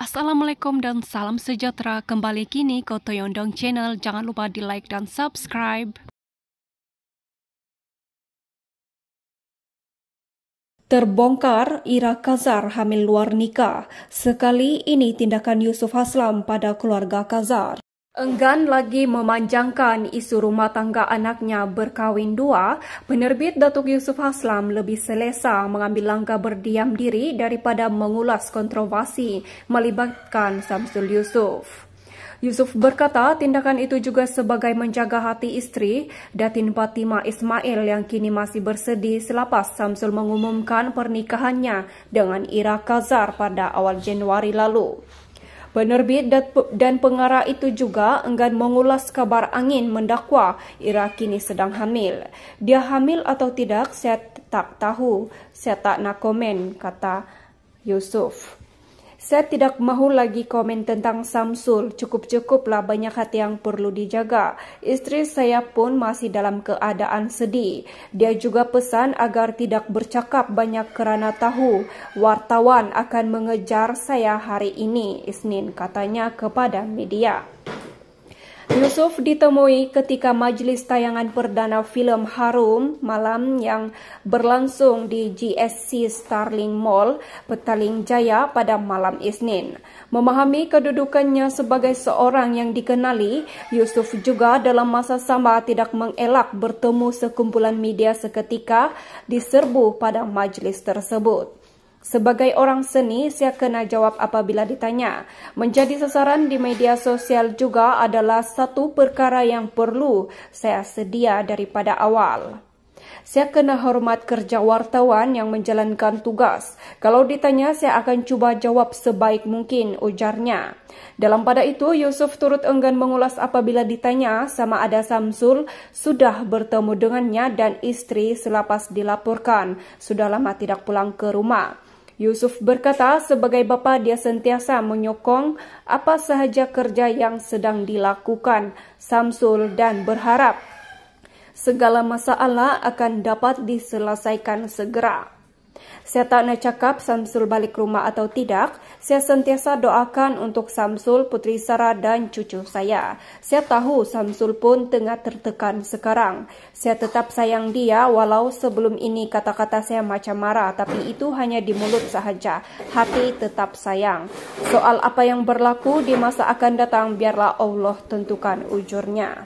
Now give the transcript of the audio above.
Assalamualaikum dan salam sejahtera kembali kini ke Toyondong Channel. Jangan lupa di like dan subscribe. Terbongkar Ira Kazar hamil luar nikah. Sekali ini tindakan Yusuf Haslam pada keluarga Kazar. Enggan lagi memanjangkan isu rumah tangga anaknya berkahwin dua, penerbit Datuk Yusuf Haslam lebih selesa mengambil langkah berdiam diri daripada mengulas kontroversi melibatkan Samsul Yusuf. Yusuf berkata tindakan itu juga sebagai menjaga hati istri Datin Fatima Ismail yang kini masih bersedih selepas Samsul mengumumkan pernikahannya dengan Ira Kazar pada awal Januari lalu. Penerbit dan pengarah itu juga enggan mengulas kabar angin mendakwa Ira kini sedang hamil. Dia hamil atau tidak saya tak tahu, saya tak nak komen, kata Yusuf. Saya tidak mahu lagi komen tentang Samsul. Cukup-cukuplah banyak hati yang perlu dijaga. Isteri saya pun masih dalam keadaan sedih. Dia juga pesan agar tidak bercakap banyak kerana tahu wartawan akan mengejar saya hari ini, Isnin katanya kepada media. Yusuf ditemui ketika majlis tayangan perdana film Harum malam yang berlangsung di GSC Starling Mall, Petaling Jaya pada malam Isnin. Memahami kedudukannya sebagai seorang yang dikenali, Yusuf juga dalam masa sama tidak mengelak bertemu sekumpulan media seketika diserbu pada majlis tersebut. Sebagai orang seni, saya kena jawab apabila ditanya. Menjadi sasaran di media sosial juga adalah satu perkara yang perlu saya sedia daripada awal. Saya kena hormat kerja wartawan yang menjalankan tugas. Kalau ditanya, saya akan cuba jawab sebaik mungkin, ujarnya. Dalam pada itu, Yusuf turut enggan mengulas apabila ditanya sama ada Samsul sudah bertemu dengannya dan istri selepas dilaporkan. Sudah lama tidak pulang ke rumah. Yusuf berkata sebagai bapa dia sentiasa menyokong apa sahaja kerja yang sedang dilakukan Samsul dan berharap segala masalah akan dapat diselesaikan segera. Saya tak nak cakap Samsul balik rumah atau tidak. Saya sentiasa doakan untuk Samsul, Putri Sarah dan cucu saya. Saya tahu Samsul pun tengah tertekan sekarang. Saya tetap sayang dia walau sebelum ini kata-kata saya macam marah. Tapi itu hanya di mulut sahaja. Hati tetap sayang. Soal apa yang berlaku di masa akan datang biarlah Allah tentukan ujurnya.